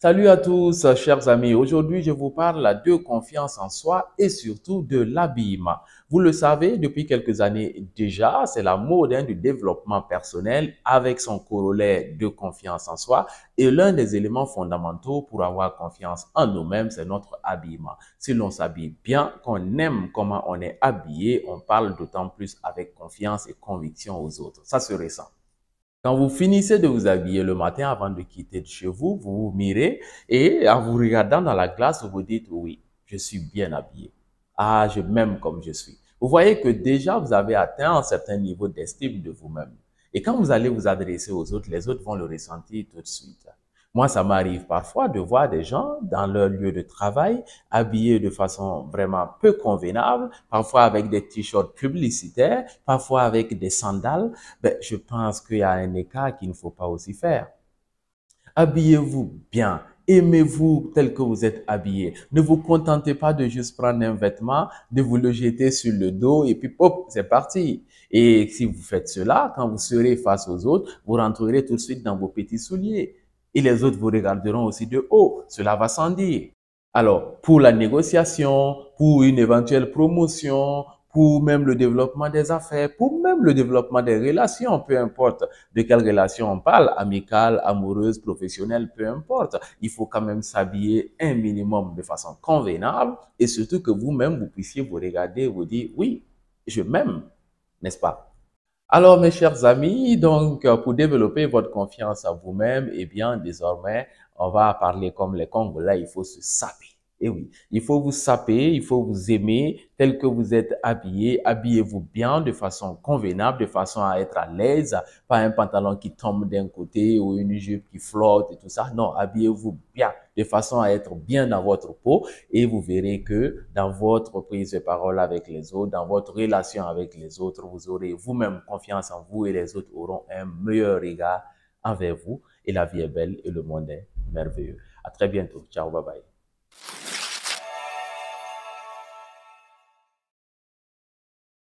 Salut à tous, chers amis. Aujourd'hui, je vous parle de confiance en soi et surtout de l'habillement. Vous le savez, depuis quelques années déjà, c'est la mode hein, du développement personnel avec son corollaire de confiance en soi. Et l'un des éléments fondamentaux pour avoir confiance en nous-mêmes, c'est notre habillement. Si l'on s'habille bien, qu'on aime comment on est habillé, on parle d'autant plus avec confiance et conviction aux autres. Ça se ressent. Quand vous finissez de vous habiller le matin avant de quitter de chez vous, vous vous mirez et en vous regardant dans la glace, vous vous dites oui, je suis bien habillé. Ah, je m'aime comme je suis. Vous voyez que déjà vous avez atteint un certain niveau d'estime de vous-même. Et quand vous allez vous adresser aux autres, les autres vont le ressentir tout de suite. Moi, ça m'arrive parfois de voir des gens dans leur lieu de travail habillés de façon vraiment peu convenable, parfois avec des t-shirts publicitaires, parfois avec des sandales. Ben, je pense qu'il y a un écart qu'il ne faut pas aussi faire. Habillez-vous bien, Aimez-vous tel que vous êtes habillé. Ne vous contentez pas de juste prendre un vêtement, de vous le jeter sur le dos et puis hop, c'est parti. Et si vous faites cela, quand vous serez face aux autres, vous rentrerez tout de suite dans vos petits souliers et les autres vous regarderont aussi de haut. Cela va sans dire. Alors, pour la négociation, pour une éventuelle promotion, pour même le développement des affaires, pour même le développement des relations, peu importe de quelle relation on parle, amicale, amoureuse, professionnelle, peu importe. Il faut quand même s'habiller un minimum de façon convenable et surtout que vous-même, vous puissiez vous regarder et vous dire, oui, je m'aime, n'est-ce pas alors, mes chers amis, donc, euh, pour développer votre confiance en vous-même, eh bien, désormais, on va parler comme les Congolais, il faut se saper. Eh oui, il faut vous saper, il faut vous aimer tel que vous êtes habillé. Habillez-vous bien de façon convenable, de façon à être à l'aise. Pas un pantalon qui tombe d'un côté ou une jupe qui flotte et tout ça. Non, habillez-vous bien de façon à être bien dans votre peau et vous verrez que dans votre prise de parole avec les autres, dans votre relation avec les autres, vous aurez vous-même confiance en vous et les autres auront un meilleur regard envers vous et la vie est belle et le monde est merveilleux. À très bientôt. Ciao, bye bye.